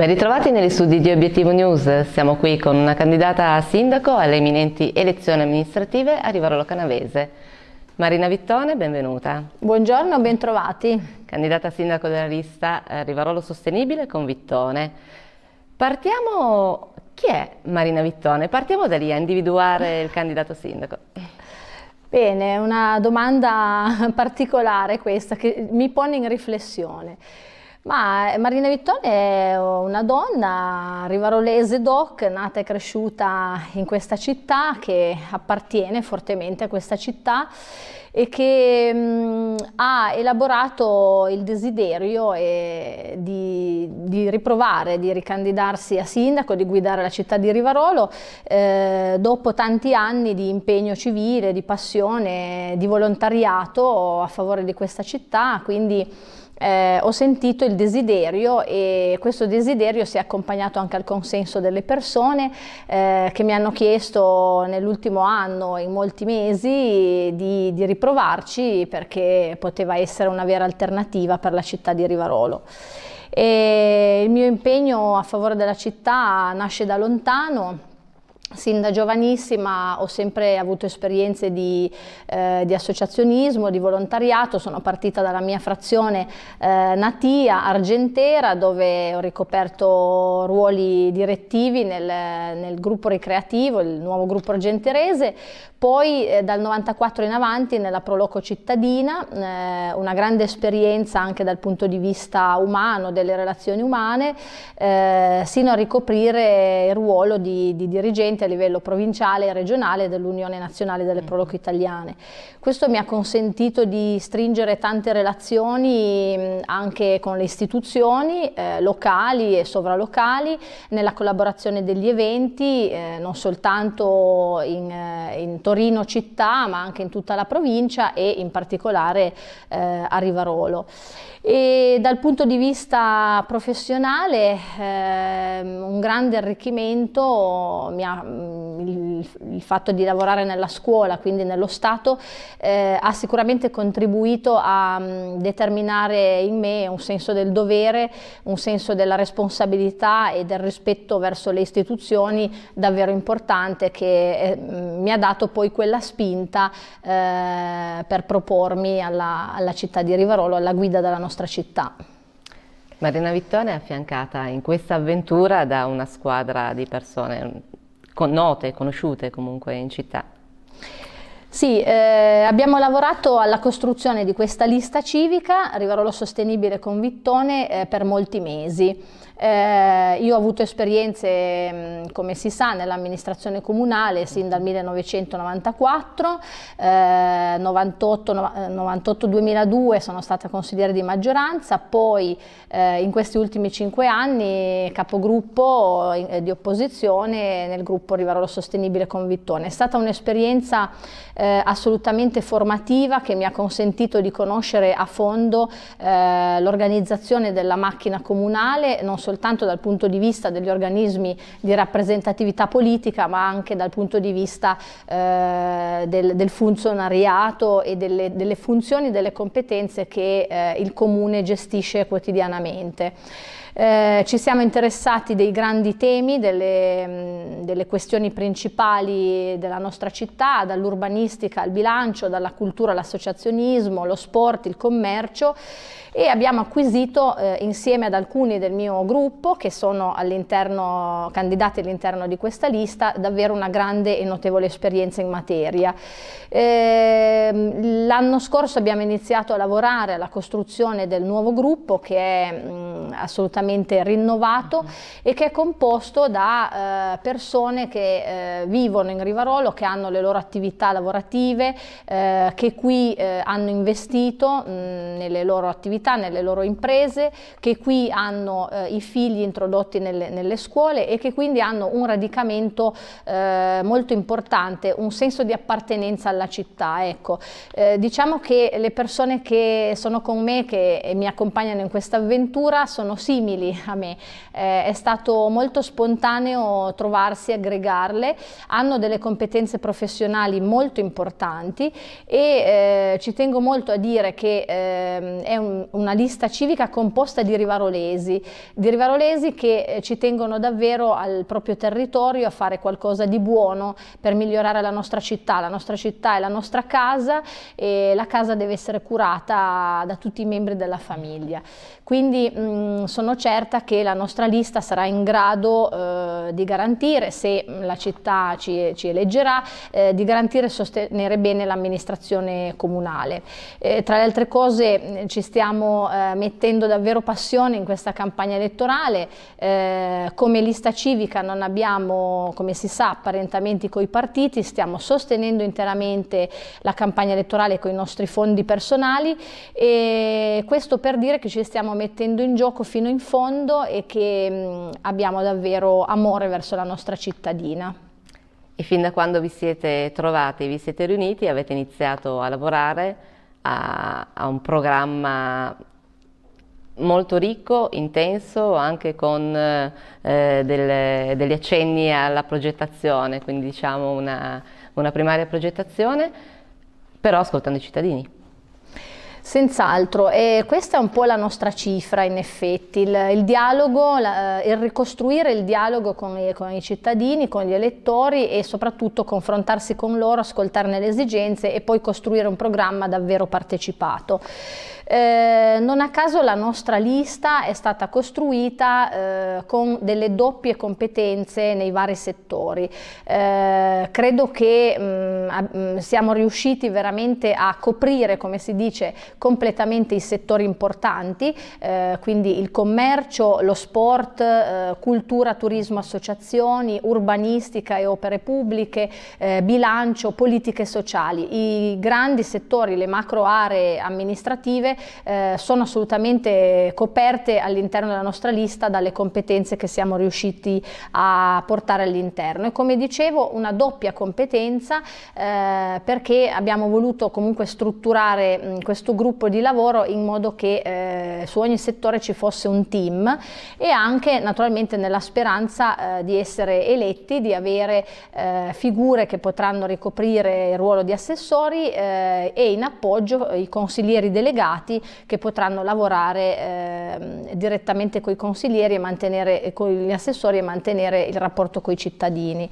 Ben ritrovati negli studi di Obiettivo News, siamo qui con una candidata a sindaco alle imminenti elezioni amministrative a Rivarolo Canavese. Marina Vittone, benvenuta. Buongiorno, bentrovati. Candidata a sindaco della lista eh, Rivarolo Sostenibile con Vittone. Partiamo, chi è Marina Vittone? Partiamo da lì a individuare il candidato sindaco. Bene, una domanda particolare questa che mi pone in riflessione. Ma eh, Marina Vittoria è una donna rivarolese doc, nata e cresciuta in questa città, che appartiene fortemente a questa città e che mh, mm, ha elaborato il desiderio eh, di, di, riprovare, di ricandidarsi a sindaco, di guidare la città di Rivarolo eh, dopo tanti anni di impegno civile, di passione, di volontariato a favore di questa città, quindi eh, ho sentito il desiderio e questo desiderio si è accompagnato anche al consenso delle persone eh, che mi hanno chiesto nell'ultimo anno, e in molti mesi, di, di riprovarci perché poteva essere una vera alternativa per la città di Rivarolo. E il mio impegno a favore della città nasce da lontano, Sin da giovanissima ho sempre avuto esperienze di, eh, di, associazionismo, di volontariato, sono partita dalla mia frazione eh, natia, argentera, dove ho ricoperto ruoli direttivi nel, nel, gruppo ricreativo, il nuovo gruppo argenterese, poi eh, dal 94 in avanti nella Proloco cittadina, eh, una grande esperienza anche dal punto di vista umano, delle relazioni umane, eh, sino a ricoprire il ruolo di, di, dirigente a livello provinciale e regionale dell'Unione Nazionale delle Proloco Italiane. Questo mi ha consentito di stringere tante relazioni mh, anche con le istituzioni eh, locali e sovralocali nella collaborazione degli eventi, eh, non soltanto in, eh, in Torino città ma anche in tutta la provincia e in particolare eh, a Rivarolo. E dal punto di vista professionale eh, un grande arricchimento ha, mm, il, il, fatto di lavorare nella scuola, quindi nello Stato, eh, ha sicuramente contribuito a mm, determinare in me un senso del dovere, un senso della responsabilità e del rispetto verso le istituzioni davvero importante che eh, mi ha dato poi poi quella spinta eh, per propormi alla, alla città di Rivarolo, alla guida della nostra città. Marina Vittone è affiancata in questa avventura da una squadra di persone note, conosciute comunque in città. Sì, eh, abbiamo lavorato alla costruzione di questa lista civica, Rivarolo Sostenibile con Vittone, eh, per molti mesi. Eh, io ho avuto esperienze, come si sa, nell'amministrazione comunale sin dal 1994, eh, 98, no, 2002 sono stata consigliere di maggioranza, poi eh, in questi ultimi cinque anni capogruppo eh, di opposizione nel gruppo Rivarolo Sostenibile con Vittone. È stata un'esperienza eh, assolutamente formativa che mi ha consentito di conoscere a fondo eh, l'organizzazione della macchina comunale, non solo soltanto dal punto di vista degli organismi di rappresentatività politica, ma anche dal punto di vista eh, del, del, funzionariato e delle, delle funzioni, delle competenze che eh, il comune gestisce quotidianamente. Eh, ci siamo interessati dei grandi temi, delle, mm, delle questioni principali della nostra città, dall'urbanistica al bilancio, dalla cultura all'associazionismo, lo sport, il commercio e abbiamo acquisito eh, insieme ad alcuni del mio gruppo che sono all'interno, candidati all'interno di questa lista, davvero una grande e notevole esperienza in materia. Eh, l'anno scorso abbiamo iniziato a lavorare alla costruzione del nuovo gruppo che è mh, mm, assolutamente rinnovato e che è composto da eh, persone che eh, vivono in Rivarolo, che hanno le loro attività lavorative, eh, che qui eh, hanno investito mh, mm, nelle loro attività attività nelle loro imprese, che qui hanno eh, i figli introdotti nelle, nelle, scuole e che quindi hanno un radicamento eh, molto importante, un senso di appartenenza alla città. Ecco. Eh, diciamo che le persone che sono con me, che eh, mi accompagnano in questa avventura, sono simili a me. Eh, è stato molto spontaneo trovarsi, aggregarle, hanno delle competenze professionali molto importanti e eh, ci tengo molto a dire che ehm, è un, una lista civica composta di rivarolesi, di rivarolesi che eh, ci tengono davvero al proprio territorio a fare qualcosa di buono per migliorare la nostra città, la nostra città è la nostra casa e la casa deve essere curata da tutti i membri della famiglia. Quindi mh, mm, sono certa che la nostra lista sarà in grado eh, di garantire, se la città ci, ci eleggerà, eh, di garantire e sostenere bene l'amministrazione comunale. Eh, tra le altre cose eh, ci stiamo eh, mettendo davvero passione in questa campagna elettorale, eh, come lista civica non abbiamo, come si sa, apparentamenti coi partiti, stiamo sostenendo interamente la campagna elettorale con i nostri fondi personali e questo per dire che ci stiamo mettendo mettendo in gioco fino in fondo e che mh, mm, abbiamo davvero amore verso la nostra cittadina. E fin da quando vi siete trovati, vi siete riuniti, avete iniziato a lavorare a, a un programma molto ricco, intenso, anche con eh, delle, degli accenni alla progettazione, quindi diciamo una, una primaria progettazione, però ascoltando i cittadini. Senz'altro, e questa è un po' la nostra cifra in effetti, il, il dialogo, la, eh, il ricostruire il dialogo con i, con i, cittadini, con gli elettori e soprattutto confrontarsi con loro, ascoltarne le esigenze e poi costruire un programma davvero partecipato. Eh, non a caso la nostra lista è stata costruita eh, con delle doppie competenze nei vari settori. Eh, credo che mh, mm, mm, siamo riusciti veramente a coprire, come si dice, completamente i settori importanti, eh, quindi il commercio, lo sport, eh, cultura, turismo, associazioni, urbanistica e opere pubbliche, bilancio, politiche sociali. I grandi settori, le macro aree amministrative eh, sono assolutamente coperte all'interno della nostra lista dalle competenze che siamo riusciti a portare all'interno e come dicevo una doppia competenza eh, perché abbiamo voluto comunque strutturare mh, mm, questo gruppo di lavoro in modo che eh, su ogni settore ci fosse un team e anche naturalmente nella speranza eh, di essere eletti, di avere eh, figure che potranno ricoprire il ruolo di assessori eh, e in appoggio i consiglieri delegati privati che potranno lavorare eh, direttamente con i consiglieri e mantenere, con gli assessori e mantenere il rapporto con i cittadini.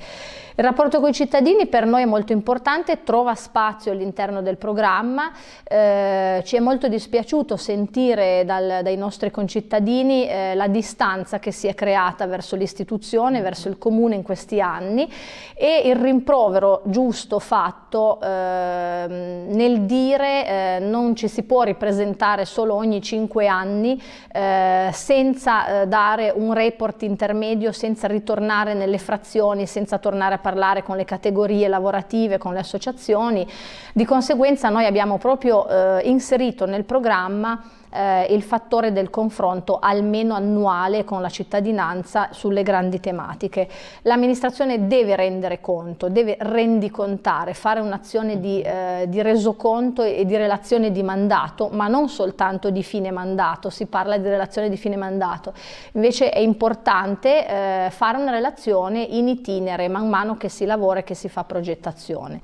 Il rapporto con i cittadini per noi è molto importante, trova spazio all'interno del programma, eh, ci è molto dispiaciuto sentire dal, dai nostri concittadini eh, la distanza che si è creata verso l'istituzione, verso il comune in questi anni e il rimprovero giusto fatto eh, nel dire eh, non ci si può ripresentare solo ogni cinque anni eh, senza eh, dare un report intermedio, senza ritornare nelle frazioni, senza tornare a parlare parlare con le categorie lavorative, con le associazioni, di conseguenza noi abbiamo proprio eh, inserito nel programma eh, il fattore del confronto almeno annuale con la cittadinanza sulle grandi tematiche. L'amministrazione deve rendere conto, deve rendicontare, fare un'azione di, eh, di resoconto e di relazione di mandato, ma non soltanto di fine mandato, si parla di relazione di fine mandato. Invece è importante eh, fare una relazione in itinere, man mano che si lavora e che si fa progettazione.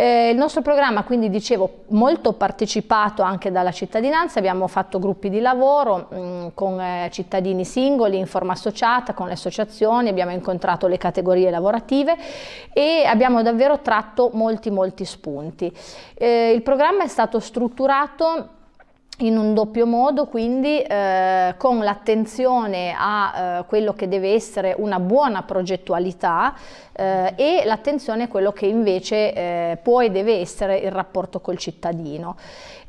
Eh, il nostro programma, quindi dicevo, molto partecipato anche dalla cittadinanza, abbiamo fatto gruppi di lavoro mh, mm, con eh, cittadini singoli in forma associata, con le associazioni, abbiamo incontrato le categorie lavorative e abbiamo davvero tratto molti molti spunti. Eh, il programma è stato strutturato in un doppio modo, quindi eh, con l'attenzione a eh, quello che deve essere una buona progettualità eh, e l'attenzione a quello che invece eh, può e deve essere il rapporto col cittadino.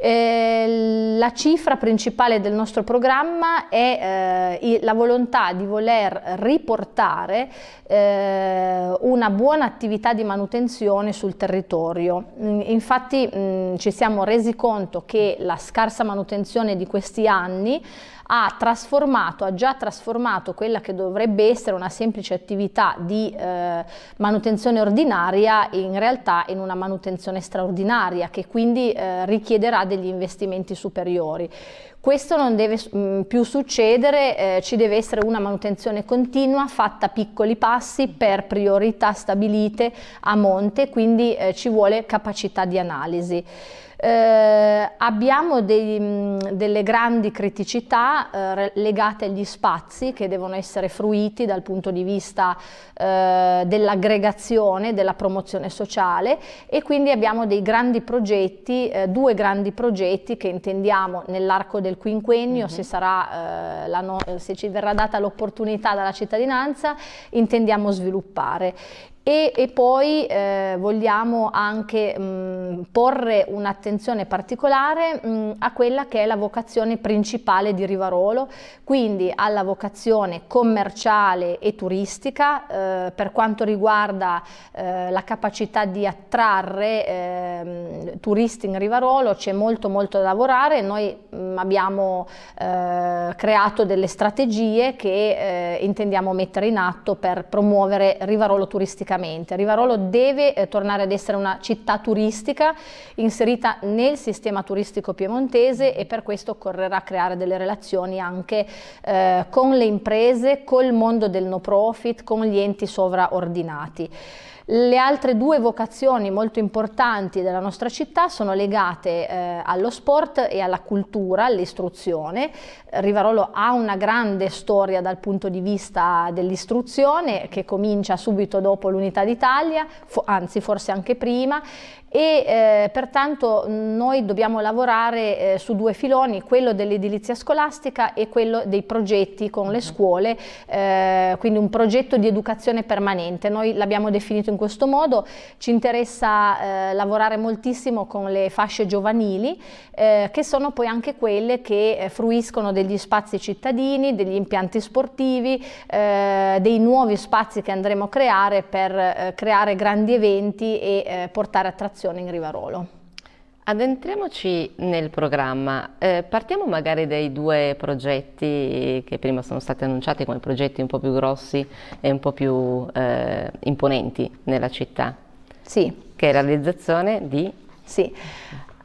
Eh, la cifra principale del nostro programma è eh, la volontà di voler riportare eh, una buona attività di manutenzione sul territorio. Mm, infatti mh, mm, ci siamo resi conto che la scarsa manutenzione di questi anni ha trasformato, ha già trasformato quella che dovrebbe essere una semplice attività di eh, manutenzione ordinaria in realtà in una manutenzione straordinaria che quindi eh, richiederà degli investimenti superiori. Questo non deve mm, più succedere, eh, ci deve essere una manutenzione continua fatta a piccoli passi per priorità stabilite a monte, quindi eh, ci vuole capacità di analisi. Eh, abbiamo dei, mm, delle grandi criticità eh, legate agli spazi che devono essere fruiti dal punto di vista eh, dell'aggregazione, della promozione sociale e quindi abbiamo dei grandi progetti, eh, due grandi progetti che intendiamo nell'arco del quinquennio, mm -hmm. se, sarà, eh, no eh, se ci verrà data l'opportunità dalla cittadinanza, intendiamo sviluppare e, e poi eh, vogliamo anche mh, mm, porre un'attenzione particolare mh, mm, a quella che è la vocazione principale di Rivarolo, quindi alla vocazione commerciale e turistica eh, per quanto riguarda eh, la capacità di attrarre ehm, turisti in Rivarolo, c'è molto molto da lavorare, noi mh, mm, abbiamo eh, creato delle strategie che eh, intendiamo mettere in atto per promuovere Rivarolo turisticamente veramente. Rivarolo deve eh, tornare ad essere una città turistica inserita nel sistema turistico piemontese e per questo occorrerà creare delle relazioni anche eh, con le imprese, col mondo del no profit, con gli enti sovraordinati. Le altre due vocazioni molto importanti della nostra città sono legate eh, allo sport e alla cultura, all'istruzione. Rivarolo ha una grande storia dal punto di vista dell'istruzione che comincia subito dopo l'Unità d'Italia, fo anzi forse anche prima, e eh, pertanto noi dobbiamo lavorare eh, su due filoni, quello dell'edilizia scolastica e quello dei progetti con le mm-hmm. scuole, eh, quindi un progetto di educazione permanente. Noi l'abbiamo definito in questo modo. Ci interessa eh, lavorare moltissimo con le fasce giovanili, eh, che sono poi anche quelle che eh, fruiscono degli spazi cittadini, degli impianti sportivi, eh, dei nuovi spazi che andremo a creare per eh, creare grandi eventi e portare attrazione in Rivarolo. Adentriamoci nel programma, eh, partiamo magari dai due progetti che prima sono stati annunciati come progetti un po' più grossi e un po' più eh, imponenti nella città. Sì. Che è la realizzazione di... Sì.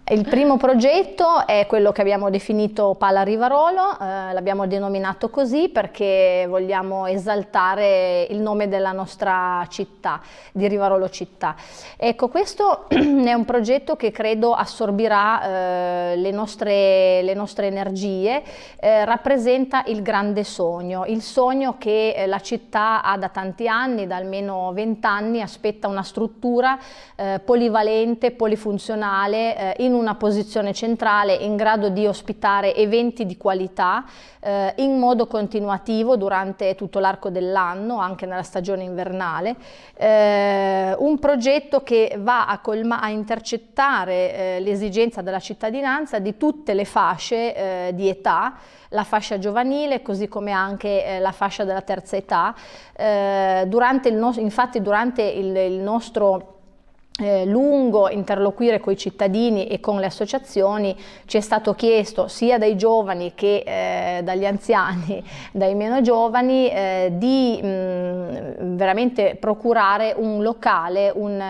Il primo progetto è quello che abbiamo definito Pala Rivarolo, eh, l'abbiamo denominato così perché vogliamo esaltare il nome della nostra città, di Rivarolo città. Ecco, questo è un progetto che credo assorbirà eh, le, nostre, le, nostre, energie, eh, rappresenta il grande sogno, il sogno che eh, la città ha da tanti anni, da almeno 20 anni, aspetta una struttura eh, polivalente, polifunzionale, eh, in in una posizione centrale in grado di ospitare eventi di qualità eh, in modo continuativo durante tutto l'arco dell'anno, anche nella stagione invernale. Eh, un progetto che va a, colma, a intercettare eh, l'esigenza della cittadinanza di tutte le fasce eh, di età, la fascia giovanile così come anche eh, la fascia della terza età. Eh, durante no infatti durante il, il nostro eh, lungo interloquire con i cittadini e con le associazioni ci è stato chiesto sia dai giovani che eh, dagli anziani, dai meno giovani, eh, di mh, mm, veramente procurare un locale, un,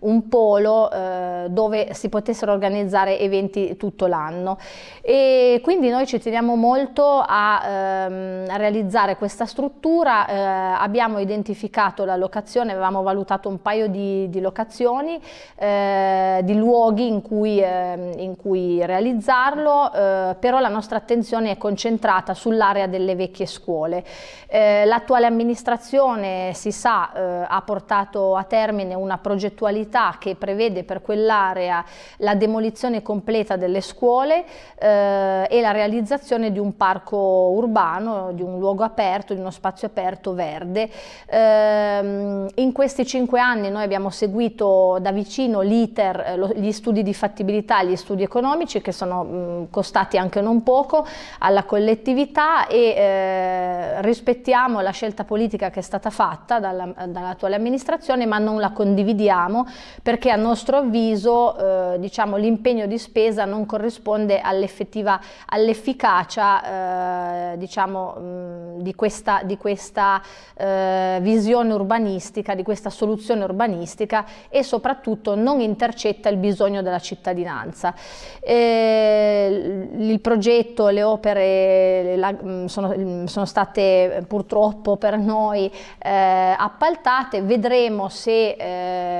un polo eh, dove si potessero organizzare eventi tutto l'anno. E quindi noi ci teniamo molto a, ehm, a realizzare questa struttura, eh, abbiamo identificato la locazione, avevamo valutato un paio di, di locazioni opzioni eh, di luoghi in cui, eh, in cui realizzarlo, eh, però la nostra attenzione è concentrata sull'area delle vecchie scuole. Eh, l'attuale amministrazione, si sa, eh, ha portato a termine una progettualità che prevede per quell'area la demolizione completa delle scuole eh, e la realizzazione di un parco urbano, di un luogo aperto, di uno spazio aperto verde. Ehm, in questi cinque anni noi abbiamo seguito da vicino l'iter, eh, gli studi di fattibilità, gli studi economici che sono mm, costati anche non poco alla collettività e eh, rispettiamo la scelta politica che è stata fatta dall'attuale amministrazione ma non la condividiamo perché a nostro avviso eh, diciamo, l'impegno di spesa non corrisponde all'effettiva, all'efficacia eh, diciamo, mm, di questa, di questa eh, visione urbanistica, di questa soluzione urbanistica e soprattutto soprattutto non intercetta il bisogno della cittadinanza. Eh, il progetto, le opere la, sono, sono, state eh, purtroppo per noi eh, appaltate, vedremo se,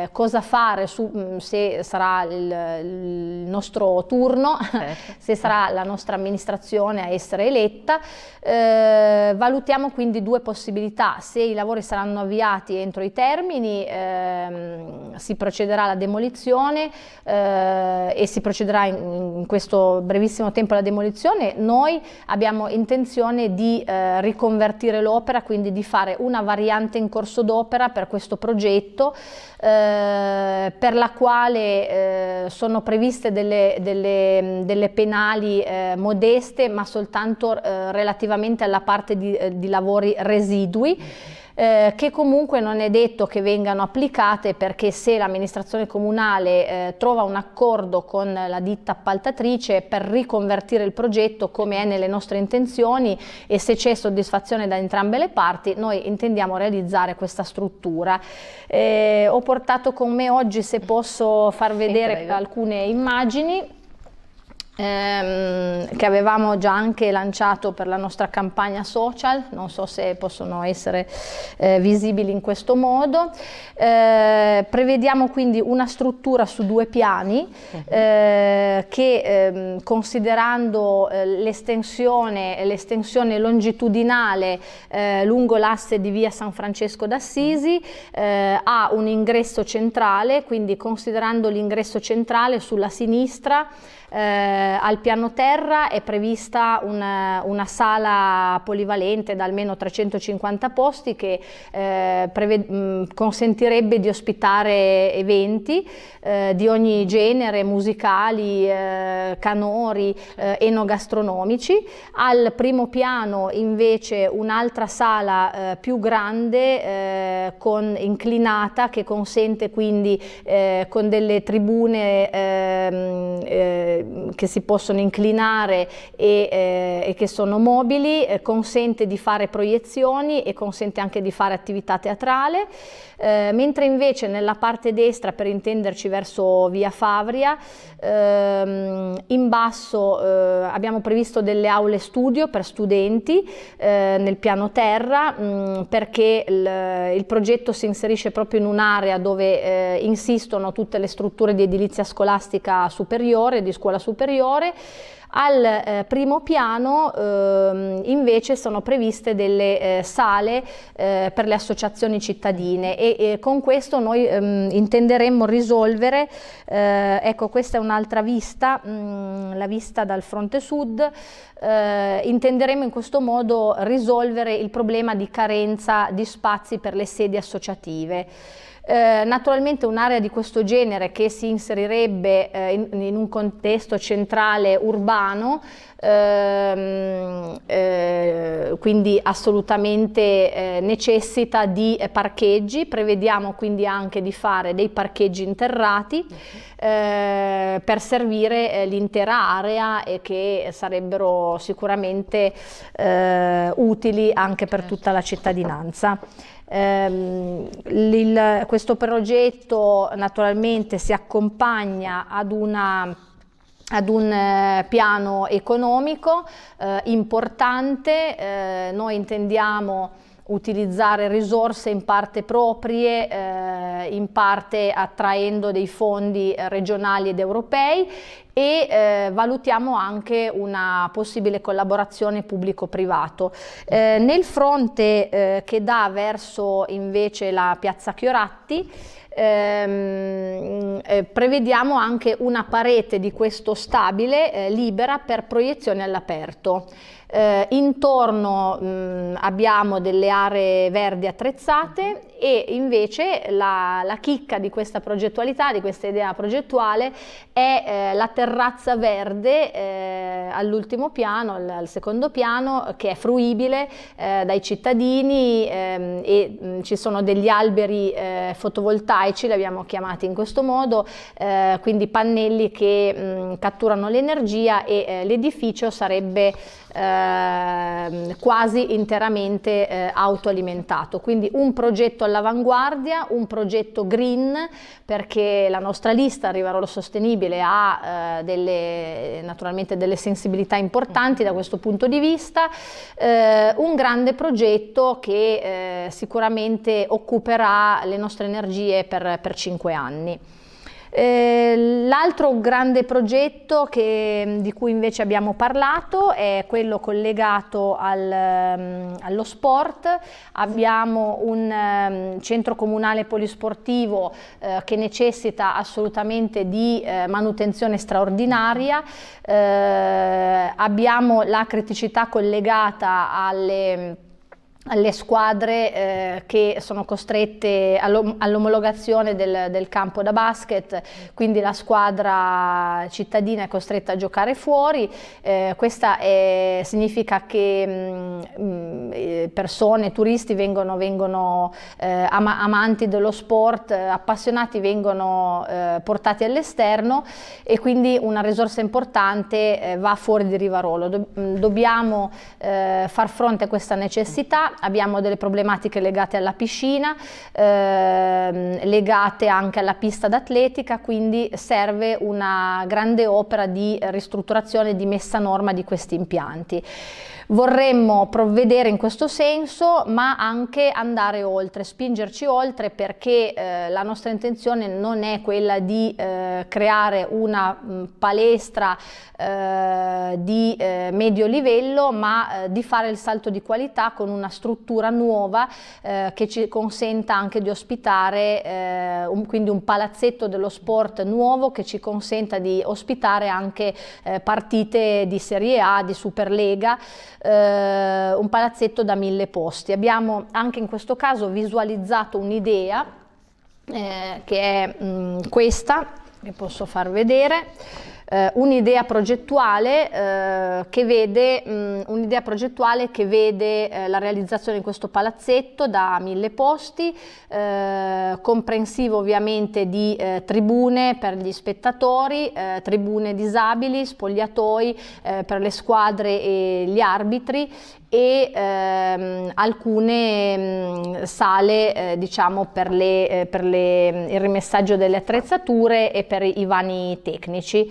eh, cosa fare, su, se sarà il, il nostro turno, certo. se sarà la nostra amministrazione a essere eletta. Eh, valutiamo quindi due possibilità, se i lavori saranno avviati entro i termini ehm, si procederà procederà alla demolizione eh, e si procederà in, in, questo brevissimo tempo alla demolizione, noi abbiamo intenzione di eh, riconvertire l'opera, quindi di fare una variante in corso d'opera per questo progetto, eh, per la quale eh, sono previste delle, delle, delle penali eh, modeste, ma soltanto eh, relativamente alla parte di, di lavori residui eh, che comunque non è detto che vengano applicate perché se l'amministrazione comunale eh, trova un accordo con la ditta appaltatrice per riconvertire il progetto come è nelle nostre intenzioni e se c'è soddisfazione da entrambe le parti noi intendiamo realizzare questa struttura. Eh, ho portato con me oggi se posso far vedere sì, alcune immagini ehm, che avevamo già anche lanciato per la nostra campagna social, non so se possono essere eh, visibili in questo modo. Eh, prevediamo quindi una struttura su due piani mhm. eh, che ehm, considerando eh, l'estensione, longitudinale eh, lungo l'asse di via San Francesco d'Assisi eh, ha un ingresso centrale, quindi considerando l'ingresso centrale sulla sinistra eh, al piano terra è prevista una, una, sala polivalente da almeno 350 posti che eh, mh, consentirebbe di ospitare eventi eh, di ogni genere, musicali, eh, canori, eh, enogastronomici. Al primo piano invece un'altra sala eh, più grande con, inclinata che consente quindi con delle tribune ehm, che si possono inclinare e, eh, e che sono mobili, eh, consente di fare proiezioni e consente anche di fare attività teatrale, eh, mentre invece nella parte destra, per intenderci verso via Favria, ehm, in basso eh, abbiamo previsto delle aule studio per studenti eh, nel piano terra, mh, mm, perché il, il, progetto si inserisce proprio in un'area dove insistono tutte le strutture di edilizia scolastica superiore, di scuola scuola superiore. Al eh, primo piano eh, invece sono previste delle eh, sale eh, per le associazioni cittadine e, e con questo noi ehm, intenderemmo risolvere, eh, ecco questa è un'altra vista, mh, mm, la vista dal fronte sud, eh, intenderemmo in questo modo risolvere il problema di carenza di spazi per le sedi associative. Eh, naturalmente un'area di questo genere che si inserirebbe eh, in, in, un contesto centrale urbano, ehm, eh, quindi assolutamente eh, necessita di eh, parcheggi, prevediamo quindi anche di fare dei parcheggi interrati per servire l'intera area e che sarebbero sicuramente utili anche per certo. tutta la cittadinanza. Ehm, il, questo progetto naturalmente si accompagna ad una ad un eh, piano economico eh, importante, eh, noi intendiamo utilizzare risorse in parte proprie, eh, in parte attraendo dei fondi eh, regionali ed europei e eh, valutiamo anche una possibile collaborazione pubblico-privato. Eh, nel fronte eh, che dà verso invece la piazza Chioratti, ehm, eh, prevediamo anche una parete di questo stabile libera per proiezione all'aperto. Eh, intorno mh, mm, abbiamo delle aree verdi attrezzate e invece la, la, chicca di questa progettualità, di questa idea progettuale è eh, la terrazza verde eh, all'ultimo piano, al, al, secondo piano, che è fruibile eh, dai cittadini ehm, e mh, mm, ci sono degli alberi eh, fotovoltaici, li abbiamo chiamati in questo modo, eh, quindi pannelli che mh, mm, catturano l'energia e l'edificio sarebbe eh, quasi interamente eh, autoalimentato. Quindi un progetto all'avanguardia, un progetto green, perché la nostra lista Rivarolo Sostenibile ha eh, delle, naturalmente delle sensibilità importanti da questo punto di vista, eh, un grande progetto che eh, sicuramente occuperà le nostre energie per, per cinque anni. Eh, l'altro grande progetto che, di cui invece abbiamo parlato è quello collegato al, um, allo sport. Abbiamo un um, centro comunale polisportivo eh, che necessita assolutamente di eh, manutenzione straordinaria. Eh, abbiamo la criticità collegata alle alle squadre eh, che sono costrette all'omologazione del, del, campo da basket, quindi la squadra cittadina è costretta a giocare fuori, eh, questo significa che mh, mm, mm, persone, turisti vengono, vengono eh, am amanti dello sport, appassionati vengono eh, portati all'esterno e quindi una risorsa importante eh, va fuori di Rivarolo. Do mm, dobbiamo eh, far fronte a questa necessità abbiamo delle problematiche legate alla piscina, ehm, legate anche alla pista d'atletica, quindi serve una grande opera di ristrutturazione, e di messa a norma di questi impianti. Vorremmo provvedere in questo senso, ma anche andare oltre, spingerci oltre perché eh, la nostra intenzione non è quella di eh, creare una mh, mm, palestra eh, di eh, medio livello, ma eh, di fare il salto di qualità con una struttura nuova eh, che ci consenta anche di ospitare un, quindi un palazzetto dello sport nuovo che ci consenta di ospitare anche partite di Serie A, di Superlega eh, un palazzetto da mille posti. Abbiamo anche in questo caso visualizzato un'idea eh, che è mh, mm, questa, che posso far vedere eh, un'idea progettuale, eh, che vede, mh, un progettuale che vede eh, la realizzazione di questo palazzetto da mille posti, eh, comprensivo ovviamente di eh, tribune per gli spettatori, eh, tribune disabili, spogliatoi per le squadre e gli arbitri e ehm, alcune mh, mm, sale eh, diciamo per, le, eh, per le, mm, il rimessaggio delle attrezzature e per i vani tecnici.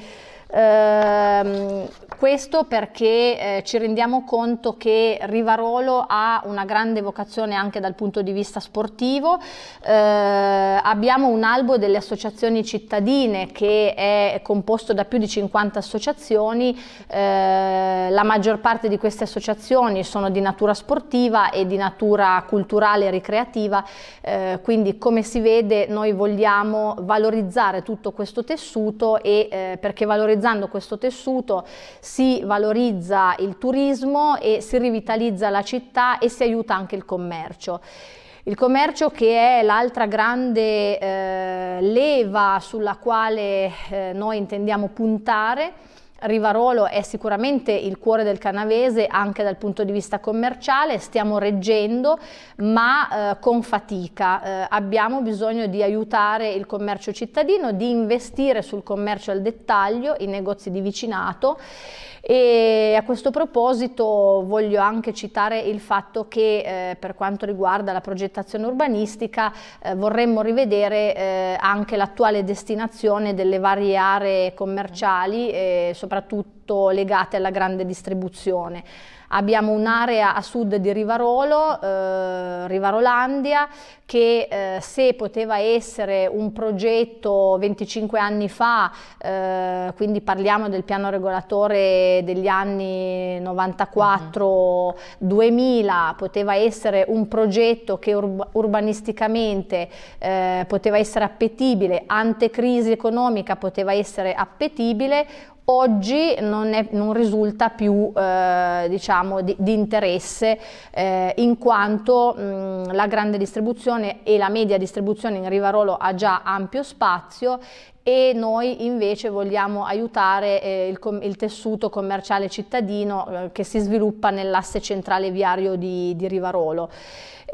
Eh, questo perché eh, ci rendiamo conto che Rivarolo ha una grande vocazione anche dal punto di vista sportivo, eh, abbiamo un albo delle associazioni cittadine che è composto da più di 50 associazioni, eh, la maggior parte di queste associazioni sono di natura sportiva e di natura culturale e ricreativa, eh, quindi come si vede noi vogliamo valorizzare tutto questo tessuto e eh, perché valorizzare valorizzando questo tessuto si valorizza il turismo e si rivitalizza la città e si aiuta anche il commercio. Il commercio che è l'altra grande eh, leva sulla quale eh, noi intendiamo puntare Rivarolo è sicuramente il cuore del canavese anche dal punto di vista commerciale, stiamo reggendo ma eh, con fatica, eh, abbiamo bisogno di aiutare il commercio cittadino, di investire sul commercio al dettaglio, i negozi di vicinato e a questo proposito voglio anche citare il fatto che eh, per quanto riguarda la progettazione urbanistica eh, vorremmo rivedere eh, anche l'attuale destinazione delle varie aree commerciali, soprattutto eh, soprattutto legate alla grande distribuzione. Abbiamo un'area a sud di Rivarolo, eh, Rivarolandia, che eh, se poteva essere un progetto 25 anni fa, eh, quindi parliamo del piano regolatore degli anni 94-2000, mm. poteva essere un progetto che ur urbanisticamente eh, poteva essere appetibile, ante crisi economica poteva essere appetibile, Oggi non, è, non, risulta più eh, diciamo, di, di, interesse eh, in quanto mh, mm, la grande distribuzione e la media distribuzione in Rivarolo ha già ampio spazio e noi invece vogliamo aiutare eh, il, il, tessuto commerciale cittadino eh, che si sviluppa nell'asse centrale viario di, di Rivarolo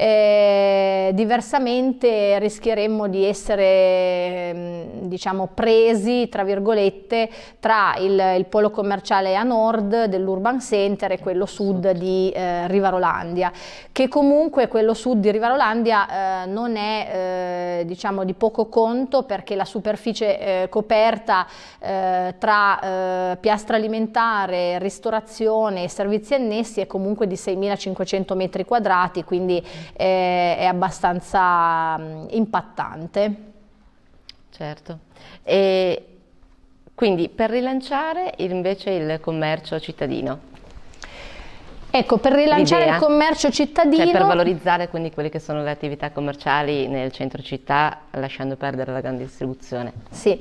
eh, diversamente rischieremmo di essere mm, diciamo, presi tra virgolette tra il, il polo commerciale a nord dell'urban center e quello sud esatto. di eh, Rivarolandia che comunque quello sud di Rivarolandia eh, non è eh, diciamo, di poco conto perché la superficie eh, coperta eh, tra piastra alimentare, ristorazione e servizi annessi è comunque di 6.500 metri quadrati quindi mm è, è abbastanza mh, mm, impattante. Certo. E quindi per rilanciare invece il commercio cittadino, Ecco, per rilanciare il commercio cittadino... Cioè per valorizzare quindi quelle che sono le attività commerciali nel centro città, lasciando perdere la grande distribuzione. Sì,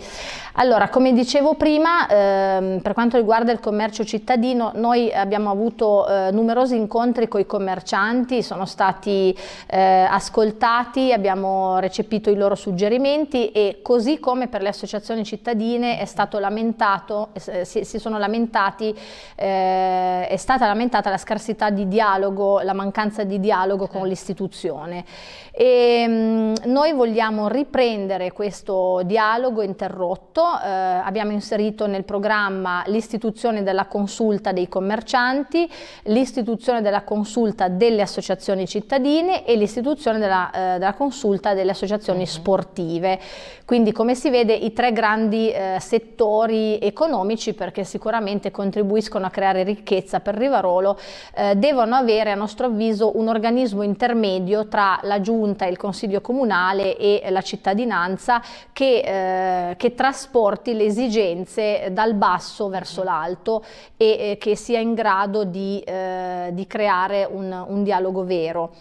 allora come dicevo prima, ehm, per quanto riguarda il commercio cittadino, noi abbiamo avuto eh, numerosi incontri con i commercianti, sono stati eh, ascoltati, abbiamo recepito i loro suggerimenti e così come per le associazioni cittadine è stato lamentato, eh, si, si, sono lamentati, eh, è stata lamentata la scarsità scarsità di dialogo, la mancanza di dialogo certo. con l'istituzione. E, ehm, mh, noi vogliamo riprendere questo dialogo interrotto, eh, abbiamo inserito nel programma l'istituzione della consulta dei commercianti, l'istituzione della consulta delle associazioni cittadine e l'istituzione della, eh, della, consulta delle associazioni uh mhm. -huh. sportive. Quindi come si vede i tre grandi eh, settori economici perché sicuramente contribuiscono a creare ricchezza per Rivarolo eh, devono avere a nostro avviso un organismo intermedio tra la giunta, il consiglio comunale e la cittadinanza che, eh, che trasporti le esigenze dal basso verso l'alto e eh, che sia in grado di, eh, di creare un, un dialogo vero.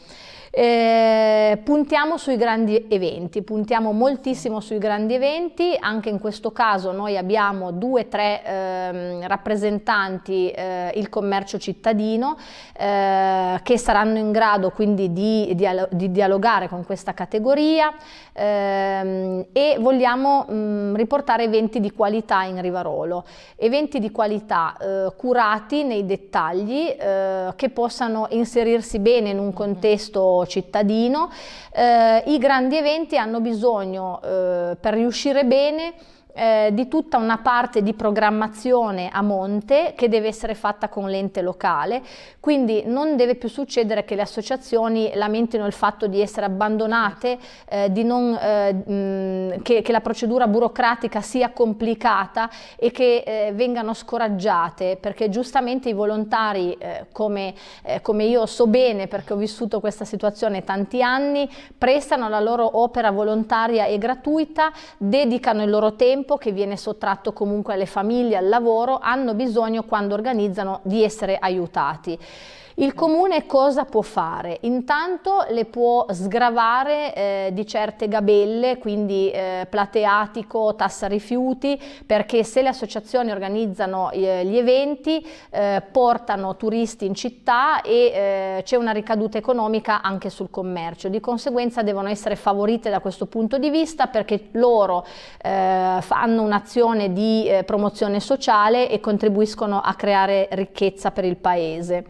Eh, puntiamo sui grandi eventi, puntiamo moltissimo sui grandi eventi, anche in questo caso noi abbiamo due o tre eh, rappresentanti eh, il commercio cittadino eh, che saranno in grado quindi di, di, di dialogare con questa categoria ehm, e vogliamo mh, mm, riportare eventi di qualità in Rivarolo, eventi di qualità eh, curati nei dettagli eh, che possano inserirsi bene in un mm-hmm. contesto cittadino. Eh, I grandi eventi hanno bisogno, eh, per riuscire bene, eh, di tutta una parte di programmazione a monte che deve essere fatta con l'ente locale, quindi non deve più succedere che le associazioni lamentino il fatto di essere abbandonate, eh, di non, eh, mh, che, che, la procedura burocratica sia complicata e che eh, vengano scoraggiate, perché giustamente i volontari, eh, come, come io so bene perché ho vissuto questa situazione tanti anni, prestano la loro opera volontaria e gratuita, dedicano il loro tempo, tempo che viene sottratto comunque alle famiglie, al lavoro, hanno bisogno quando organizzano di essere aiutati. Il comune cosa può fare? Intanto le può sgravare eh, di certe gabelle, quindi eh, plateatico, tassa rifiuti, perché se le associazioni organizzano eh, gli eventi eh, portano turisti in città e eh, c'è una ricaduta economica anche sul commercio. Di conseguenza devono essere favorite da questo punto di vista perché loro eh, fanno un'azione di promozione sociale e contribuiscono a creare ricchezza per il paese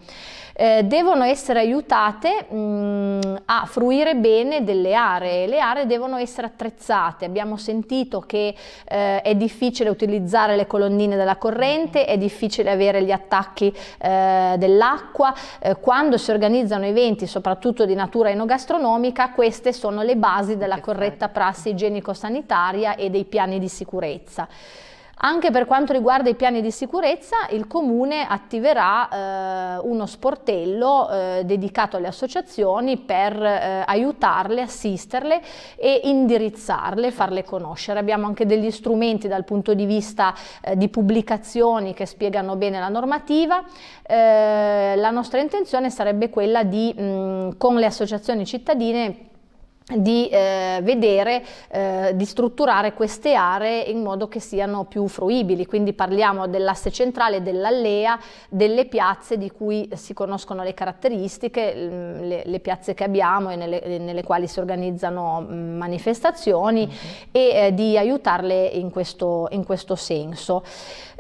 eh, devono essere aiutate mh, mm, a fruire bene delle aree, le aree devono essere attrezzate, abbiamo sentito che eh, è difficile utilizzare le colonnine della corrente, è difficile avere gli attacchi eh, dell'acqua, eh, quando si organizzano eventi soprattutto di natura enogastronomica queste sono le basi della corretta prassi igienico-sanitaria e dei piani di sicurezza. Anche per quanto riguarda i piani di sicurezza, il Comune attiverà eh, uno sportello eh, dedicato alle associazioni per eh, aiutarle, assisterle e indirizzarle, farle conoscere. Abbiamo anche degli strumenti dal punto di vista eh, di pubblicazioni che spiegano bene la normativa. Eh, la nostra intenzione sarebbe quella di, mh, con le associazioni cittadine, di eh, vedere, eh, di strutturare queste aree in modo che siano più fruibili, quindi parliamo dell'asse centrale, dell'allea, delle piazze di cui si conoscono le caratteristiche, le, le piazze che abbiamo e nelle, nelle quali si organizzano mm, manifestazioni mm -hmm. e eh, di aiutarle in questo, in questo senso.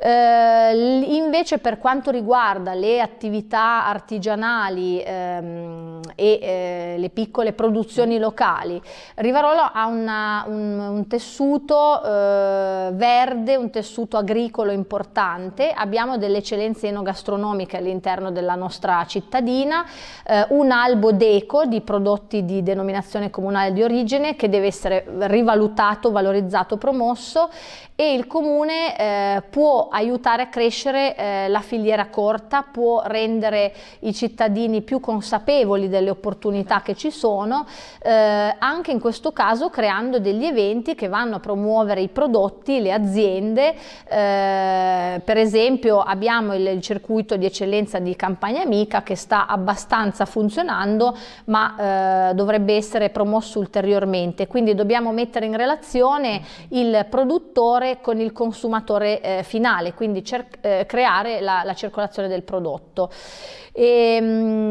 Eh, invece per quanto riguarda le attività artigianali ehm, e eh, le piccole produzioni locali, naturali. Rivarolo ha una, un, un, tessuto eh, verde, un tessuto agricolo importante, abbiamo delle eccellenze enogastronomiche all'interno della nostra cittadina, eh, un albo d'eco di prodotti di denominazione comunale di origine che deve essere rivalutato, valorizzato, promosso e il comune eh, può aiutare a crescere eh, la filiera corta, può rendere i cittadini più consapevoli delle opportunità che ci sono eh, eh, anche in questo caso creando degli eventi che vanno a promuovere i prodotti, le aziende, eh, per esempio abbiamo il, il, circuito di eccellenza di Campagna Amica che sta abbastanza funzionando ma eh, dovrebbe essere promosso ulteriormente, quindi dobbiamo mettere in relazione il produttore con il consumatore eh, finale, quindi eh, creare la, la, circolazione del prodotto. E, ehm,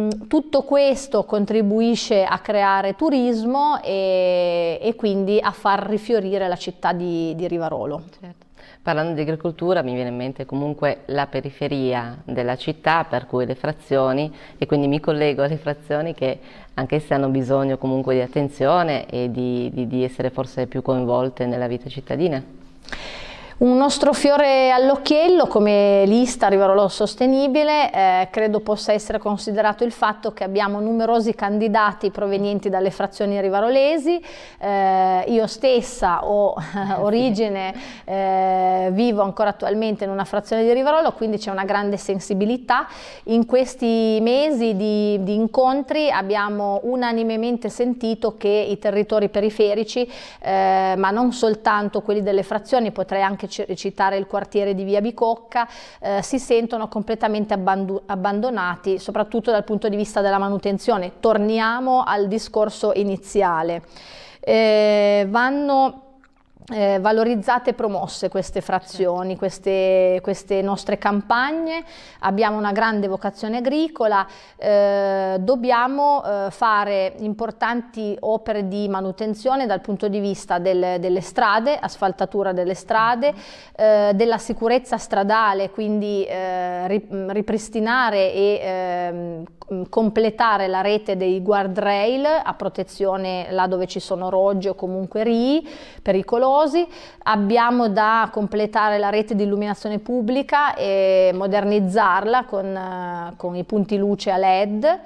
mh, tutto questo contribuisce a creare turismo, e, e, quindi a far rifiorire la città di, di Rivarolo. Certo. Parlando di agricoltura mi viene in mente comunque la periferia della città, per cui le frazioni, e quindi mi collego alle frazioni che anch'esse hanno bisogno comunque di attenzione e di, di, di essere forse più coinvolte nella vita cittadina. Un nostro fiore all'occhiello come lista Rivarolo Sostenibile eh, credo possa essere considerato il fatto che abbiamo numerosi candidati provenienti dalle frazioni rivarolesi, eh, io stessa ho eh, origine, vivo ancora attualmente in una frazione di Rivarolo, quindi c'è una grande sensibilità. In questi mesi di, di, incontri abbiamo unanimemente sentito che i territori periferici, eh, ma non soltanto quelli delle frazioni, potrei anche anche citare il quartiere di Via Bicocca, eh, si sentono completamente abbandonati, soprattutto dal punto di vista della manutenzione. Torniamo al discorso iniziale. Eh, vanno eh, valorizzate e promosse queste frazioni, certo. queste, queste, nostre campagne, abbiamo una grande vocazione agricola, eh, dobbiamo eh, fare importanti opere di manutenzione dal punto di vista del, delle strade, asfaltatura delle strade, mm-hmm. eh, della sicurezza stradale, quindi eh, mm, ripristinare e ehm, mm, completare la rete dei guardrail a protezione là dove ci sono rogge o comunque rii pericolosi costosi, abbiamo da completare la rete di illuminazione pubblica e modernizzarla con, eh, con i punti luce a LED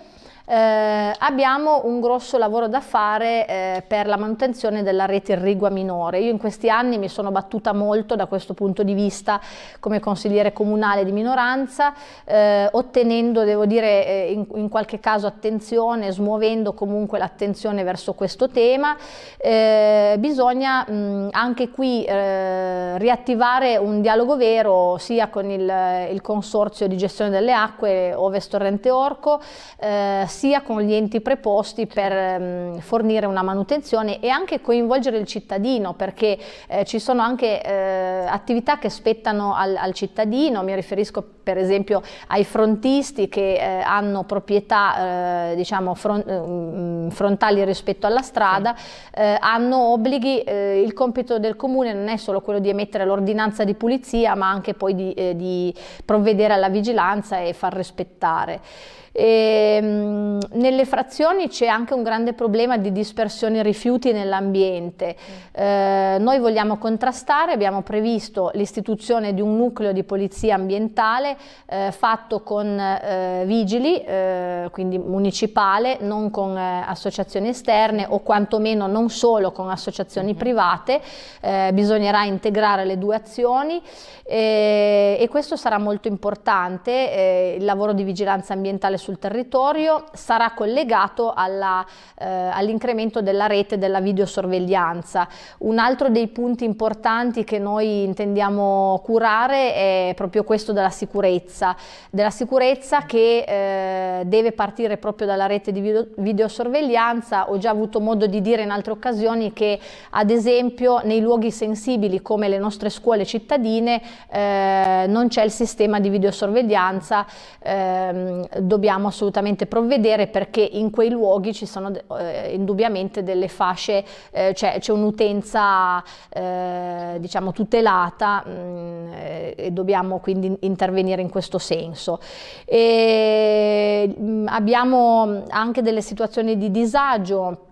eh, abbiamo un grosso lavoro da fare eh, per la manutenzione della rete irrigua minore. Io in questi anni mi sono battuta molto da questo punto di vista come consigliere comunale di minoranza, eh, ottenendo, devo dire, eh, in, in, qualche caso attenzione, smuovendo comunque l'attenzione verso questo tema. Eh, bisogna mh, anche qui eh, riattivare un dialogo vero sia con il, il Consorzio di gestione delle acque Ovest Torrente Orco, sia con gli enti preposti per mh, ehm, fornire una manutenzione e anche coinvolgere il cittadino perché eh, ci sono anche eh, attività che spettano al, al, cittadino, mi riferisco per esempio ai frontisti che eh, hanno proprietà eh, diciamo front, ehm, frontali rispetto alla strada, sì. Eh, hanno obblighi, eh, il compito del comune non è solo quello di emettere l'ordinanza di pulizia ma anche poi di, di provvedere alla vigilanza e far rispettare. E, ehm, nelle frazioni c'è anche un grande problema di dispersione rifiuti nell'ambiente. Mm. Eh, noi vogliamo contrastare, abbiamo previsto l'istituzione di un nucleo di polizia ambientale eh, fatto con eh, vigili, eh, quindi municipale, non con eh, associazioni esterne o quantomeno non solo con associazioni mm. private. Eh, bisognerà integrare le due azioni e questo sarà molto importante. il lavoro di vigilanza ambientale sul territorio sarà collegato eh, all'incremento della rete della videosorveglianza. Un altro dei punti importanti che noi intendiamo curare è proprio questo della sicurezza, della sicurezza che eh, deve partire proprio dalla rete di video videosorveglianza. Ho già avuto modo di dire in altre occasioni che ad esempio nei luoghi sensibili come le nostre scuole cittadine eh, non c'è il sistema di videosorveglianza, eh, dobbiamo dobbiamo assolutamente provvedere perché in quei luoghi ci sono eh, indubbiamente delle fasce, eh, cioè c'è un'utenza eh, diciamo tutelata mh, mm, e dobbiamo quindi intervenire in questo senso. E, mh, mm, abbiamo anche delle situazioni di disagio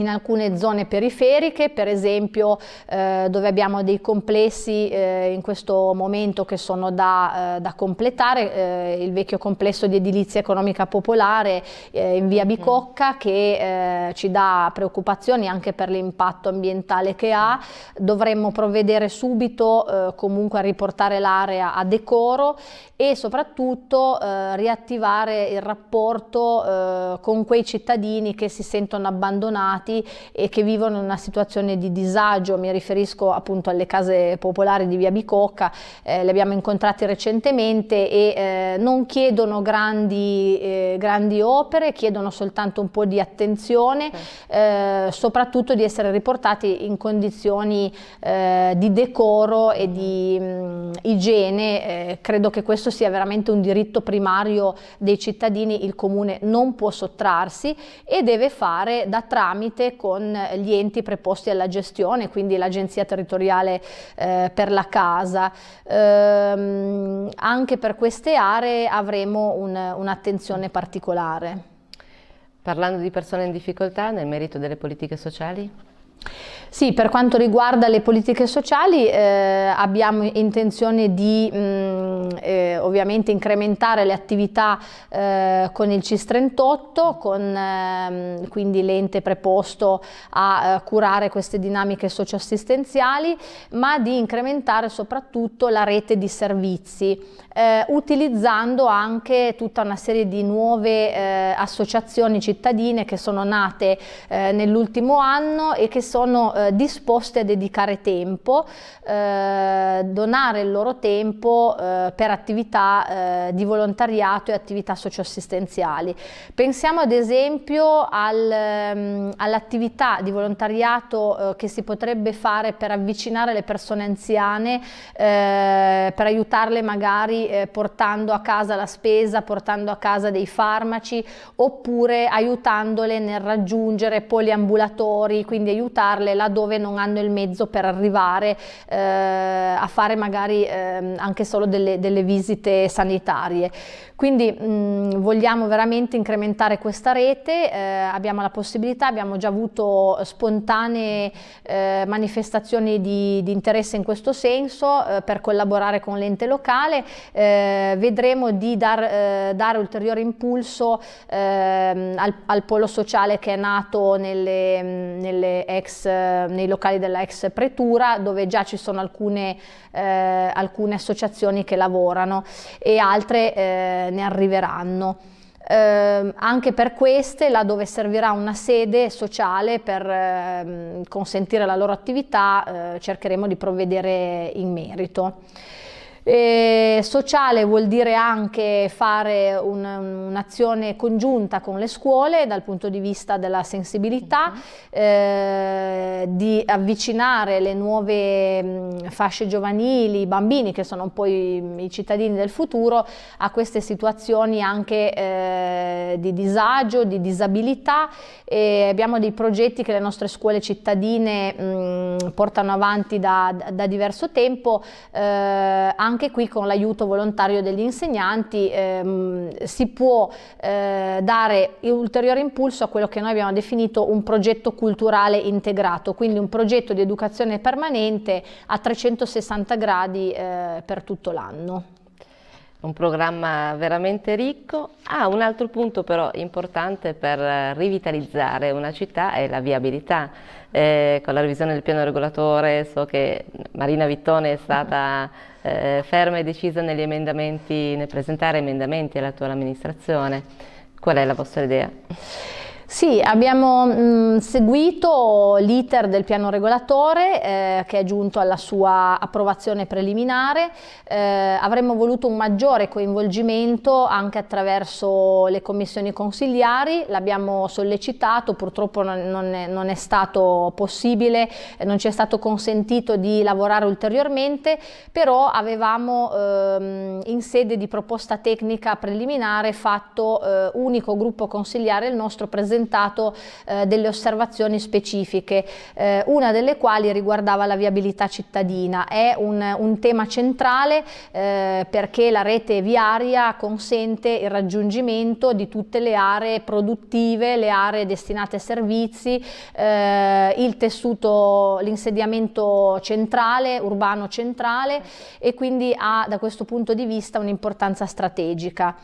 in alcune zone periferiche, per esempio eh, dove abbiamo dei complessi eh, in questo momento che sono da, eh, da completare, eh, il vecchio complesso di edilizia economica popolare eh, in via mm-hmm. Bicocca che eh, ci dà preoccupazioni anche per l'impatto ambientale che ha, dovremmo provvedere subito comunque a riportare l'area a decoro e soprattutto riattivare il rapporto con quei cittadini che si sentono abbandonati malati e che vivono in una situazione di disagio, mi riferisco appunto alle case popolari di Via Bicocca, eh, le abbiamo incontrate recentemente e eh, non chiedono grandi, eh, grandi, opere, chiedono soltanto un po' di attenzione, okay. Eh, soprattutto di essere riportati in condizioni eh, di decoro e mm. di mh, mm, igiene, eh, credo che questo sia veramente un diritto primario dei cittadini, il comune non può sottrarsi e deve fare da tramite direttamente con gli enti preposti alla gestione, quindi l'Agenzia Territoriale eh, per la Casa. Ehm, anche per queste aree avremo un'attenzione particolare. Parlando di persone in difficoltà, nel merito delle politiche sociali? Sì, per quanto riguarda le politiche sociali eh, abbiamo intenzione di mh, mm, eh, ovviamente incrementare le attività eh, con il CIS 38, con ehm, quindi l'ente preposto a eh, curare queste dinamiche socioassistenziali, ma di incrementare soprattutto la rete di servizi, eh, utilizzando anche tutta una serie di nuove eh, associazioni cittadine che sono nate nell'ultimo anno e che sono eh, disposte a dedicare tempo, eh, donare il loro tempo eh, per attività eh, di volontariato e attività socioassistenziali. Pensiamo ad esempio al, ehm, all'attività di volontariato eh, che si potrebbe fare per avvicinare le persone anziane, eh, per aiutarle magari portando a casa la spesa, portando a casa dei farmaci oppure aiutandole nel raggiungere poliambulatori, quindi aiutarle là dove non hanno il mezzo per arrivare eh, a fare magari eh, anche solo delle, delle, visite sanitarie. Quindi mh, mm, vogliamo veramente incrementare questa rete, eh, abbiamo la possibilità, abbiamo già avuto spontanee eh, manifestazioni di, di, interesse in questo senso eh, per collaborare con l'ente locale, eh, vedremo di dar, dare ulteriore impulso ehm, al, al, polo sociale che è nato nelle, mm, nelle ex Ehm, nei locali della ex pretura dove già ci sono alcune, eh, alcune associazioni che lavorano e altre eh, ne arriveranno. Eh, anche per queste, laddove servirà una sede sociale per eh, consentire la loro attività, eh, cercheremo di provvedere in merito. E sociale vuol dire anche fare un'azione congiunta con le scuole dal punto di vista della sensibilità, mm -hmm. eh, di avvicinare le nuove mh, mm, fasce giovanili, i bambini che sono poi mm, i cittadini del futuro, a queste situazioni anche eh, di disagio, di disabilità e abbiamo dei progetti che le nostre scuole cittadine mh, portano avanti da, da diverso tempo, eh, anche qui con l'aiuto volontario degli insegnanti ehm, si può eh, dare ulteriore impulso a quello che noi abbiamo definito un progetto culturale integrato, quindi un progetto di educazione permanente a 360 gradi eh, per tutto l'anno un programma veramente ricco. Ah, un altro punto però importante per rivitalizzare una città è la viabilità. Eh, con la revisione del piano regolatore so che Marina Vittone è stata eh, ferma e decisa negli emendamenti, nel presentare emendamenti all'attuale amministrazione. Qual è la vostra idea? Sì, abbiamo mh, mm, seguito l'iter del piano regolatore eh, che è giunto alla sua approvazione preliminare. Eh, avremmo voluto un maggiore coinvolgimento anche attraverso le commissioni consigliari, l'abbiamo sollecitato, purtroppo non, non, è, non, è, stato possibile, eh, non ci è stato consentito di lavorare ulteriormente, però avevamo ehm, in sede di proposta tecnica preliminare fatto eh, unico gruppo consigliare il nostro presidente presentato eh, delle osservazioni specifiche, eh, una delle quali riguardava la viabilità cittadina. È un, un tema centrale eh, perché la rete viaria consente il raggiungimento di tutte le aree produttive, le aree destinate a servizi, eh, il tessuto, l'insediamento centrale, urbano centrale e quindi ha da questo punto di vista un'importanza strategica.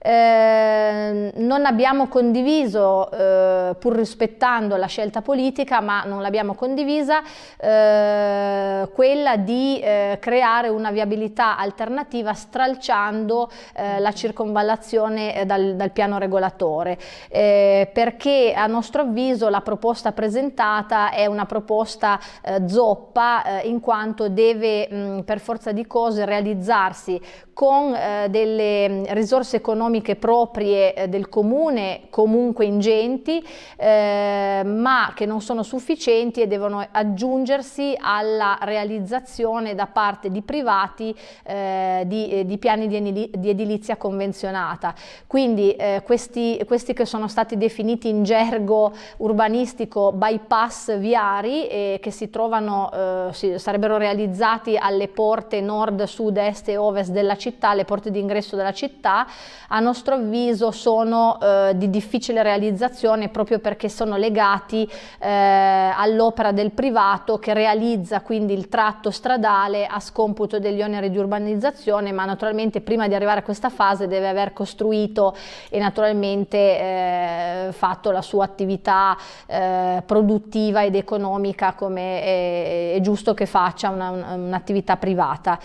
Ehm, non abbiamo condiviso, eh, pur rispettando la scelta politica, ma non l'abbiamo condivisa, eh, quella di eh, creare una viabilità alternativa stralciando eh, la circonvallazione eh, dal, dal, piano regolatore, perché a nostro avviso la proposta presentata è una proposta zoppa in quanto deve mh, per forza di cose realizzarsi con eh, delle mm, risorse economiche proprie eh, del comune comunque ingenti eh, ma che non sono sufficienti e devono aggiungersi alla realizzazione da parte di privati eh, di, eh, di, piani di, edilizia convenzionata. Quindi eh, questi, questi, che sono stati definiti in gergo urbanistico bypass viari e che si trovano, si, sarebbero realizzati alle porte nord, sud, est e ovest della città città, le porte d'ingresso della città, a nostro avviso sono eh, di difficile realizzazione proprio perché sono legati eh, all'opera del privato che realizza quindi il tratto stradale a scomputo degli oneri di urbanizzazione, ma naturalmente prima di arrivare a questa fase deve aver costruito e naturalmente eh, fatto la sua attività eh, produttiva ed economica come è, è giusto che faccia un'attività privata.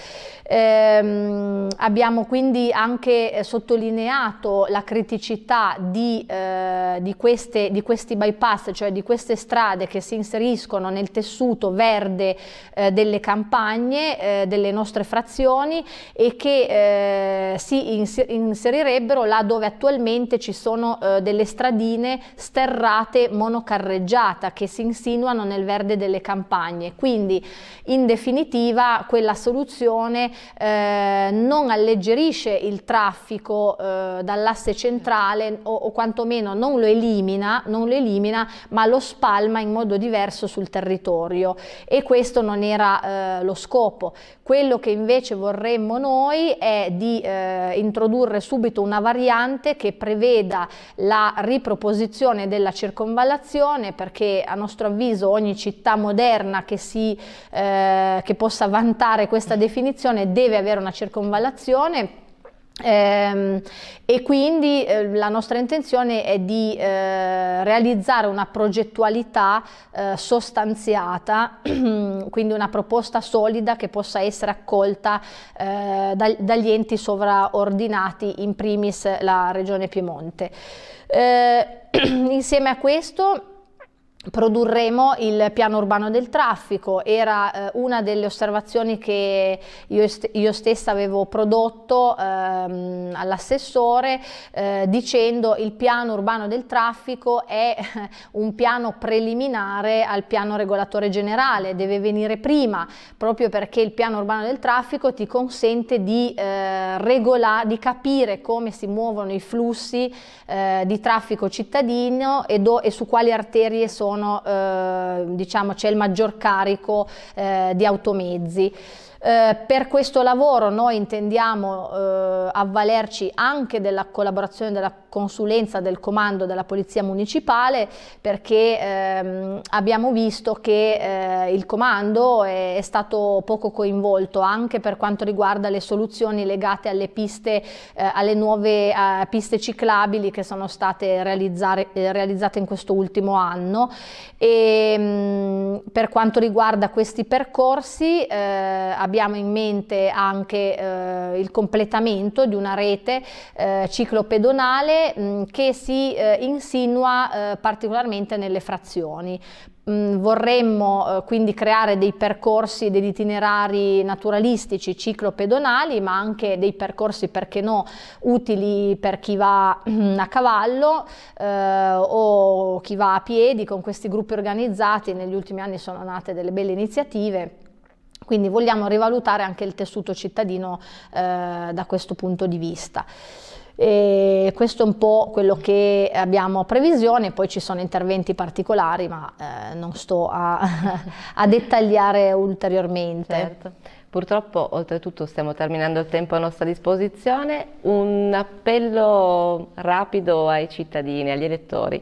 Ehm, abbiamo quindi anche eh, sottolineato la criticità di, eh, di, queste, di, questi bypass, cioè di queste strade che si inseriscono nel tessuto verde eh, delle campagne, eh, delle nostre frazioni e che eh, si inserirebbero là dove attualmente ci sono eh, delle stradine sterrate monocarreggiata che si insinuano nel verde delle campagne. Quindi in definitiva quella soluzione non non alleggerisce il traffico eh, dall'asse centrale o, o quantomeno non lo, elimina, non lo, elimina, ma lo spalma in modo diverso sul territorio e questo non era eh, lo scopo. Quello che invece vorremmo noi è di eh, introdurre subito una variante che preveda la riproposizione della circonvallazione perché a nostro avviso ogni città moderna che, si, eh, che possa vantare questa definizione deve avere una circonvallazione informazione ehm, e quindi eh, la nostra intenzione è di eh, realizzare una progettualità eh, sostanziata, quindi una proposta solida che possa essere accolta dagli enti sovraordinati, in primis la Regione Piemonte. insieme a questo produrremo il piano urbano del traffico, era eh, una delle osservazioni che io, io stessa avevo prodotto ehm, all'assessore eh, dicendo il piano urbano del traffico è eh, un piano preliminare al piano regolatore generale, deve venire prima proprio perché il piano urbano del traffico ti consente di, eh, regola, di capire come si muovono i flussi eh, di traffico cittadino e, e su quali arterie sono sono, eh, diciamo, c'è il maggior carico eh, di automezzi. Eh, per questo lavoro noi intendiamo eh, avvalerci anche della collaborazione della consulenza del comando della Polizia Municipale perché ehm, abbiamo visto che eh, il comando è, è, stato poco coinvolto anche per quanto riguarda le soluzioni legate alle piste, eh, alle nuove eh, piste ciclabili che sono state eh, realizzate in questo ultimo anno e mh, mm, per quanto riguarda questi percorsi abbiamo abbiamo in mente anche eh, il completamento di una rete eh, ciclopedonale mh, mm, che si eh, insinua eh, particolarmente nelle frazioni mm, vorremmo eh, quindi creare dei percorsi, degli itinerari naturalistici, ciclopedonali, ma anche dei percorsi, perché no, utili per chi va mm, a cavallo eh, o chi va a piedi con questi gruppi organizzati. Negli ultimi anni sono nate delle belle iniziative quindi vogliamo rivalutare anche il tessuto cittadino eh, da questo punto di vista. E questo è un po' quello che abbiamo a previsione, poi ci sono interventi particolari, ma eh, non sto a, a dettagliare ulteriormente. Certo. Purtroppo, oltretutto, stiamo terminando il tempo a nostra disposizione. Un appello rapido ai cittadini, agli elettori.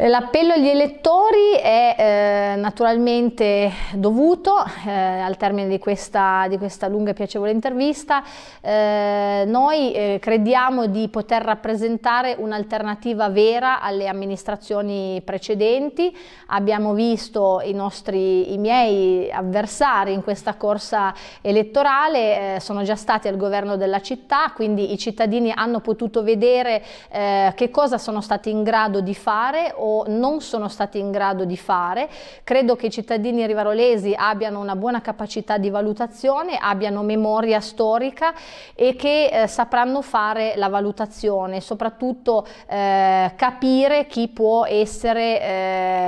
L'appello agli elettori è eh, naturalmente dovuto eh, al termine di questa, di questa, lunga e piacevole intervista. Eh, noi eh, crediamo di poter rappresentare un'alternativa vera alle amministrazioni precedenti. Abbiamo visto i, nostri, i miei avversari in questa corsa elettorale, eh, sono già stati al governo della città, quindi i cittadini hanno potuto vedere eh, che cosa sono stati in grado di fare o non sono stati in grado di fare. Credo che i cittadini rivarolesi abbiano una buona capacità di valutazione, abbiano memoria storica e che eh, sapranno fare la valutazione, soprattutto eh, capire chi può essere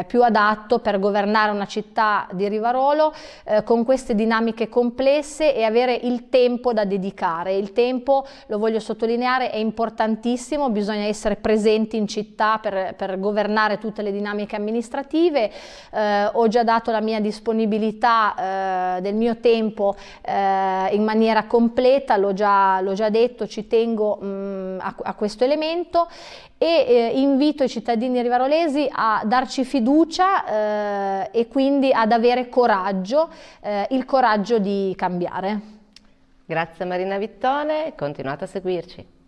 eh, più adatto per governare una città di Rivarolo eh, con queste dinamiche complesse e avere il tempo da dedicare. Il tempo, lo voglio sottolineare, è importantissimo, bisogna essere presenti in città per, per governare coordinare tutte le dinamiche amministrative, eh, ho già dato la mia disponibilità eh, del mio tempo eh, in maniera completa, l'ho già, già, detto, ci tengo mh, mm, a, a, questo elemento e eh, invito i cittadini rivarolesi a darci fiducia eh, e quindi ad avere coraggio, eh, il coraggio di cambiare. Grazie Marina Vittone, continuate a seguirci.